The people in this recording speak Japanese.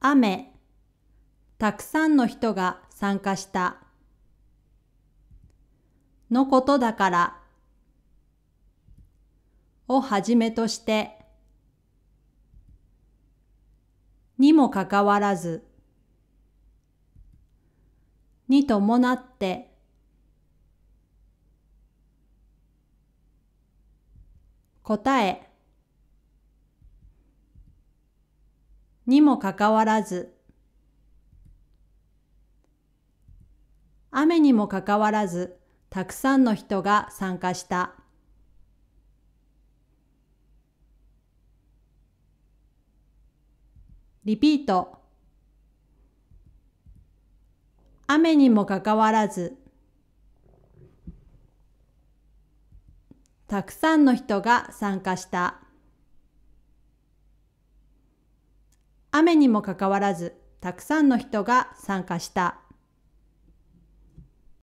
雨たくさんの人が参加したのことだからをはじめとしてにもかかわらずに伴って答えにもかかわらず、雨にもかかわらず、たくさんの人が参加した。リピート。雨にもかかわらず、たくさんの人が参加した。雨にもかかわらずたくさんの人が参加した。